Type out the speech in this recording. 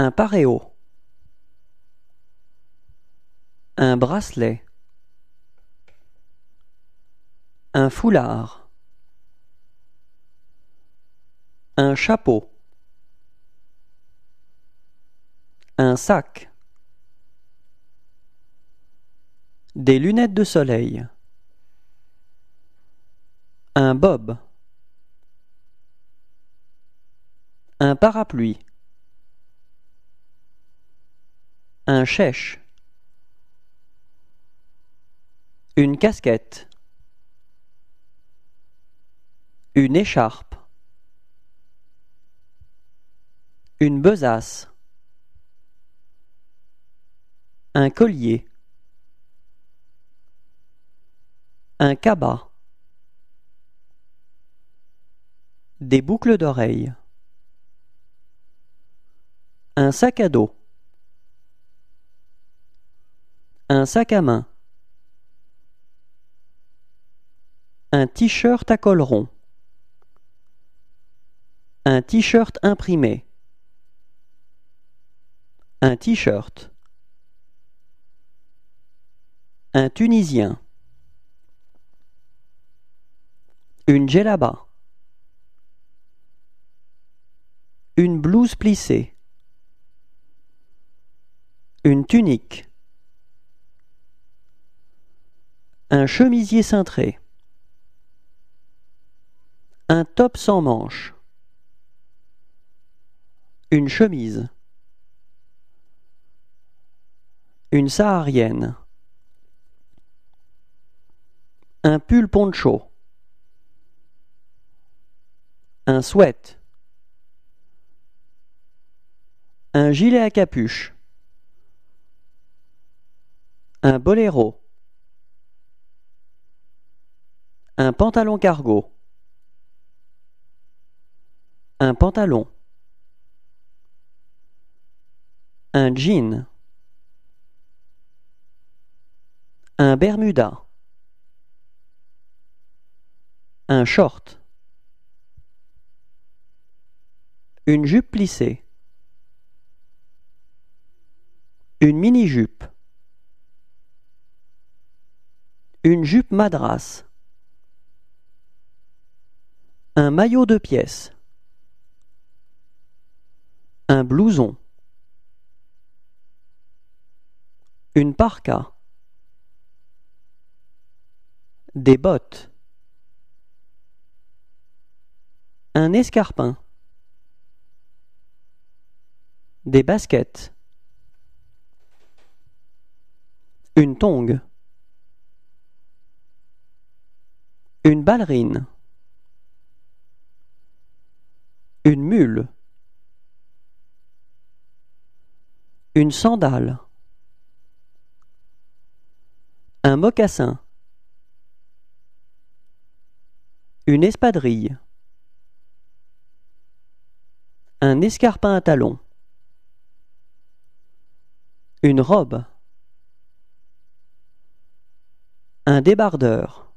Un paréo. Un bracelet. Un foulard. Un chapeau. Un sac. Des lunettes de soleil. Un bob. Un parapluie. Un chèche. Une casquette. Une écharpe. Une besace. Un collier. Un cabas. Des boucles d'oreilles. Un sac à dos. Un sac à main. Un t-shirt à col rond. Un t-shirt imprimé. Un t-shirt. Un Tunisien. Une djellaba. Une blouse plissée. Une tunique. Un chemisier cintré. Un top sans manches. Une chemise. Une saharienne. Un pull poncho. Un sweat. Un gilet à capuche. Un boléro. Un pantalon cargo. Un pantalon. Un jean. Un bermuda. Un short. Une jupe plissée. Une mini-jupe. Une jupe madrasse un maillot de pièces. Un blouson. Une parka. Des bottes. Un escarpin. Des baskets. Une tongue. Une ballerine. Une mule. Une sandale. Un mocassin. Une espadrille. Un escarpin à talons. Une robe. Un débardeur.